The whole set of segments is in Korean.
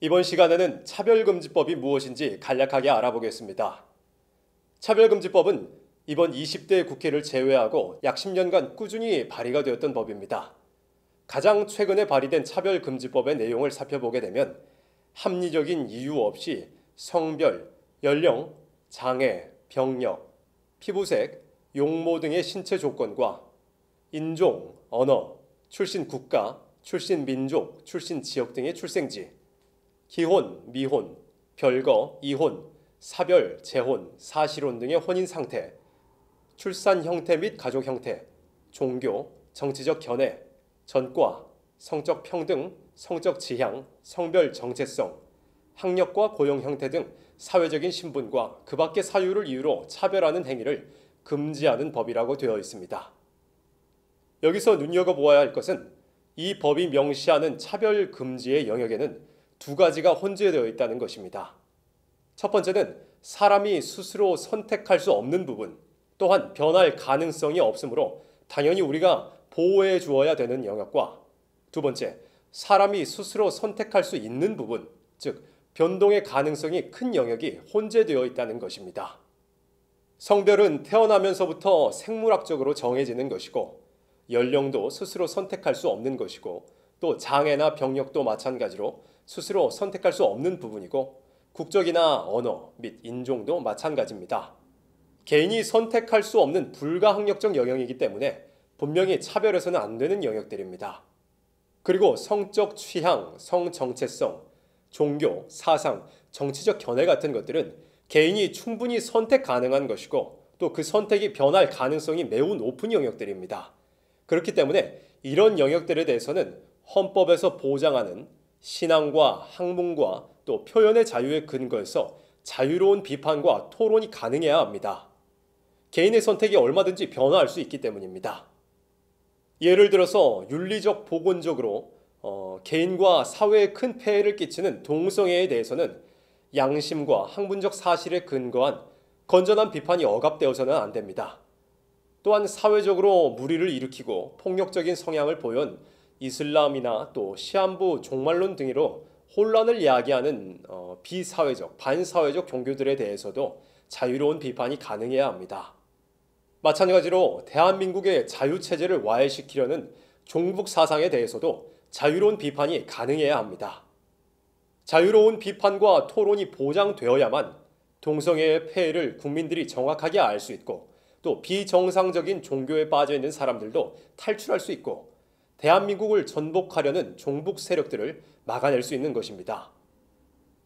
이번 시간에는 차별금지법이 무엇인지 간략하게 알아보겠습니다. 차별금지법은 이번 20대 국회를 제외하고 약 10년간 꾸준히 발의가 되었던 법입니다. 가장 최근에 발의된 차별금지법의 내용을 살펴보게 되면 합리적인 이유 없이 성별, 연령, 장애, 병력, 피부색, 용모 등의 신체 조건과 인종, 언어, 출신 국가, 출신 민족, 출신 지역 등의 출생지, 기혼, 미혼, 별거, 이혼, 사별, 재혼, 사실혼 등의 혼인 상태, 출산 형태 및 가족 형태, 종교, 정치적 견해, 전과, 성적 평등, 성적 지향, 성별 정체성, 학력과 고용 형태 등 사회적인 신분과 그 밖의 사유를 이유로 차별하는 행위를 금지하는 법이라고 되어 있습니다. 여기서 눈여겨보아야 할 것은 이 법이 명시하는 차별 금지의 영역에는 두 가지가 혼재되어 있다는 것입니다. 첫 번째는 사람이 스스로 선택할 수 없는 부분, 또한 변할 가능성이 없으므로 당연히 우리가 보호해 주어야 되는 영역과 두 번째, 사람이 스스로 선택할 수 있는 부분, 즉 변동의 가능성이 큰 영역이 혼재되어 있다는 것입니다. 성별은 태어나면서부터 생물학적으로 정해지는 것이고 연령도 스스로 선택할 수 없는 것이고 또 장애나 병력도 마찬가지로 스스로 선택할 수 없는 부분이고 국적이나 언어 및 인종도 마찬가지입니다. 개인이 선택할 수 없는 불가항력적 영역이기 때문에 분명히 차별해서는 안 되는 영역들입니다. 그리고 성적 취향, 성 정체성, 종교, 사상, 정치적 견해 같은 것들은 개인이 충분히 선택 가능한 것이고 또 그 선택이 변할 가능성이 매우 높은 영역들입니다. 그렇기 때문에 이런 영역들에 대해서는 헌법에서 보장하는 신앙과 학문과 또 표현의 자유에 근거해서 자유로운 비판과 토론이 가능해야 합니다. 개인의 선택이 얼마든지 변화할 수 있기 때문입니다. 예를 들어서 윤리적 보건적으로 어, 개인과 사회에 큰 폐해를 끼치는 동성애에 대해서는 양심과 학문적 사실에 근거한 건전한 비판이 억압되어서는 안 됩니다. 또한 사회적으로 무리를 일으키고 폭력적인 성향을 보인 이슬람이나 또 시한부 종말론 등으로 혼란을 야기하는 어, 비사회적, 반사회적 종교들에 대해서도 자유로운 비판이 가능해야 합니다. 마찬가지로 대한민국의 자유체제를 와해시키려는 종북 사상에 대해서도 자유로운 비판이 가능해야 합니다. 자유로운 비판과 토론이 보장되어야만 동성애의 폐해를 국민들이 정확하게 알 수 있고 또 비정상적인 종교에 빠져 있는 사람들도 탈출할 수 있고 대한민국을 전복하려는 종북 세력들을 막아낼 수 있는 것입니다.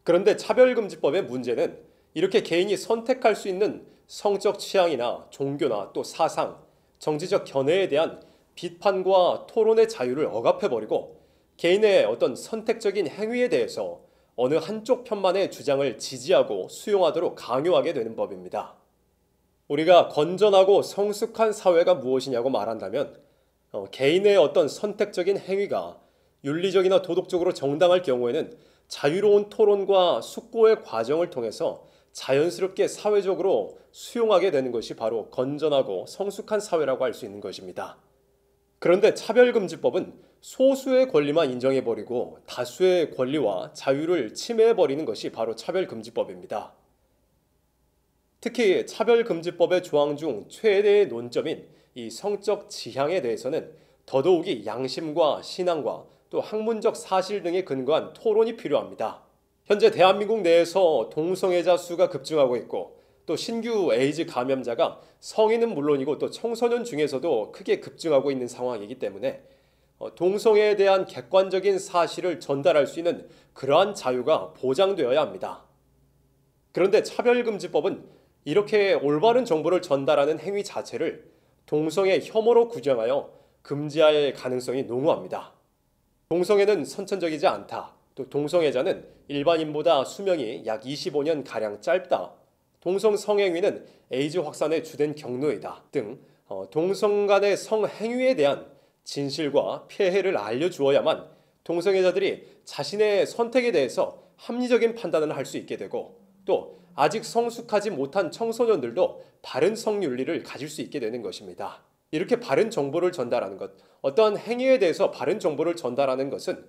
그런데 차별금지법의 문제는 이렇게 개인이 선택할 수 있는 성적 취향이나 종교나 또 사상, 정치적 견해에 대한 비판과 토론의 자유를 억압해버리고 개인의 어떤 선택적인 행위에 대해서 어느 한쪽 편만의 주장을 지지하고 수용하도록 강요하게 되는 법입니다. 우리가 건전하고 성숙한 사회가 무엇이냐고 말한다면 어, 개인의 어떤 선택적인 행위가 윤리적이나 도덕적으로 정당할 경우에는 자유로운 토론과 숙고의 과정을 통해서 자연스럽게 사회적으로 수용하게 되는 것이 바로 건전하고 성숙한 사회라고 할 수 있는 것입니다. 그런데 차별금지법은 소수의 권리만 인정해버리고 다수의 권리와 자유를 침해해버리는 것이 바로 차별금지법입니다. 특히 차별금지법의 조항 중 최대의 논점인 이 성적 지향에 대해서는 더더욱이 양심과 신앙과 또 학문적 사실 등에 근거한 토론이 필요합니다. 현재 대한민국 내에서 동성애자 수가 급증하고 있고 또 신규 에이즈 감염자가 성인은 물론이고 또 청소년 중에서도 크게 급증하고 있는 상황이기 때문에 어, 동성애에 대한 객관적인 사실을 전달할 수 있는 그러한 자유가 보장되어야 합니다. 그런데 차별금지법은 이렇게 올바른 정보를 전달하는 행위 자체를 동성애 혐오로 규정하여 금지할 가능성이 농후합니다. 동성애는 선천적이지 않다. 또 동성애자는 일반인보다 수명이 약 25년 가량 짧다. 동성 성행위는 에이즈 확산의 주된 경로이다 등 어, 동성 간의 성행위에 대한 진실과 피해를 알려주어야만 동성애자들이 자신의 선택에 대해서 합리적인 판단을 할 수 있게 되고 또 아직 성숙하지 못한 청소년들도 바른 성윤리를 가질 수 있게 되는 것입니다. 이렇게 바른 정보를 전달하는 것, 어떠한 행위에 대해서 바른 정보를 전달하는 것은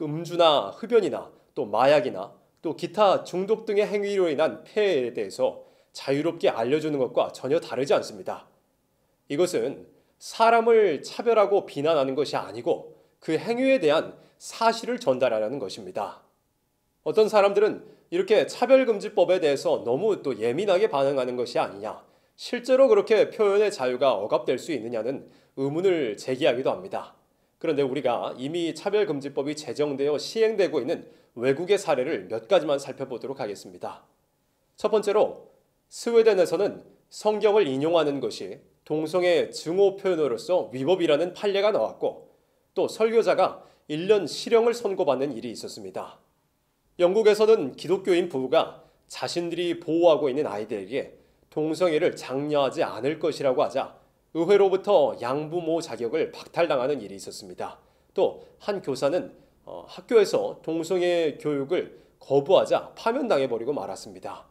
음주나 흡연이나 또 마약이나 또 기타 중독 등의 행위로 인한 폐해에 대해서 자유롭게 알려주는 것과 전혀 다르지 않습니다. 이것은 사람을 차별하고 비난하는 것이 아니고 그 행위에 대한 사실을 전달하라는 것입니다. 어떤 사람들은 이렇게 차별금지법에 대해서 너무 또 예민하게 반응하는 것이 아니냐, 실제로 그렇게 표현의 자유가 억압될 수 있느냐는 의문을 제기하기도 합니다. 그런데 우리가 이미 차별금지법이 제정되어 시행되고 있는 외국의 사례를 몇 가지만 살펴보도록 하겠습니다. 첫 번째로 스웨덴에서는 성경을 인용하는 것이 동성애 증오 표현으로서 위법이라는 판례가 나왔고 또 설교자가 1년 실형을 선고받는 일이 있었습니다. 영국에서는 기독교인 부부가 자신들이 보호하고 있는 아이들에게 동성애를 장려하지 않을 것이라고 하자 의회로부터 양부모 자격을 박탈당하는 일이 있었습니다. 또 한 교사는 어, 학교에서 동성애 교육을 거부하자 파면당해버리고 말았습니다.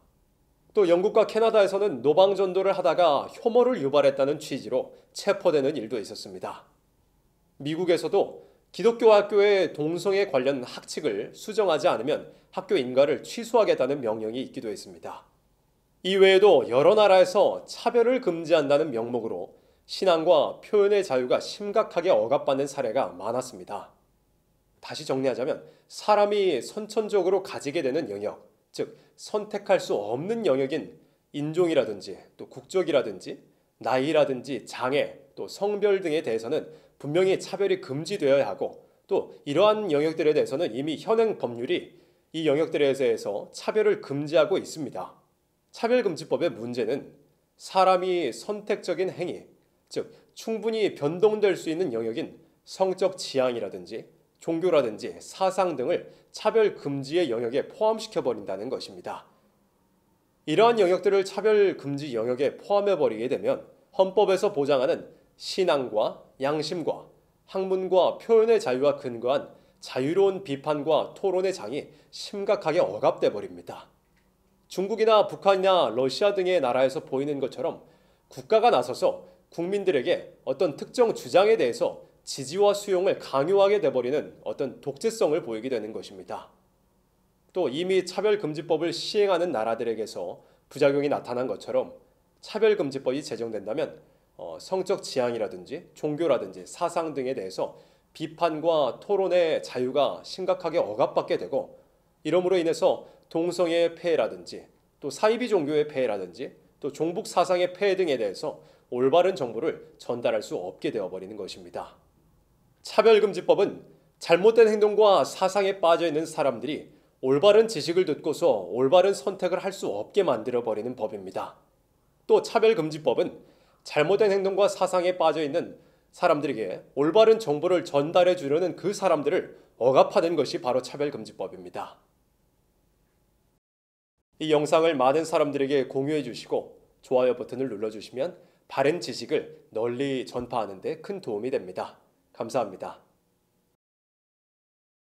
또 영국과 캐나다에서는 노방전도를 하다가 혐오를 유발했다는 취지로 체포되는 일도 있었습니다. 미국에서도 기독교 학교의 동성애 관련 학칙을 수정하지 않으면 학교 인가를 취소하겠다는 명령이 있기도 했습니다. 이외에도 여러 나라에서 차별을 금지한다는 명목으로 신앙과 표현의 자유가 심각하게 억압받는 사례가 많았습니다. 다시 정리하자면 사람이 선천적으로 가지게 되는 영역, 즉 선택할 수 없는 영역인 인종이라든지 또 국적이라든지 나이라든지 장애 또 성별 등에 대해서는 분명히 차별이 금지되어야 하고 또 이러한 영역들에 대해서는 이미 현행 법률이 이 영역들에 대해서 차별을 금지하고 있습니다. 차별금지법의 문제는 사람이 선택적인 행위, 즉 충분히 변동될 수 있는 영역인 성적 지향이라든지 종교라든지 사상 등을 차별금지의 영역에 포함시켜버린다는 것입니다. 이러한 영역들을 차별금지 영역에 포함해버리게 되면 헌법에서 보장하는 신앙과 양심과 학문과 표현의 자유와 근거한 자유로운 비판과 토론의 장이 심각하게 억압돼 버립니다. 중국이나 북한이나 러시아 등의 나라에서 보이는 것처럼 국가가 나서서 국민들에게 어떤 특정 주장에 대해서 지지와 수용을 강요하게 돼버리는 어떤 독재성을 보이게 되는 것입니다. 또 이미 차별금지법을 시행하는 나라들에게서 부작용이 나타난 것처럼 차별금지법이 제정된다면 어, 성적 지향이라든지 종교라든지 사상 등에 대해서 비판과 토론의 자유가 심각하게 억압받게 되고 이러므로 인해서 동성애의 폐해라든지 또 사이비 종교의 폐해라든지 또 종북 사상의 폐해 등에 대해서 올바른 정보를 전달할 수 없게 되어버리는 것입니다. 차별금지법은 잘못된 행동과 사상에 빠져있는 사람들이 올바른 지식을 듣고서 올바른 선택을 할 수 없게 만들어버리는 법입니다. 또 차별금지법은 잘못된 행동과 사상에 빠져 있는 사람들에게 올바른 정보를 전달해 주려는 그 사람들을 억압하는 것이 바로 차별금지법입니다. 이 영상을 많은 사람들에게 공유해 주시고 좋아요 버튼을 눌러주시면 바른 지식을 널리 전파하는 데 큰 도움이 됩니다. 감사합니다.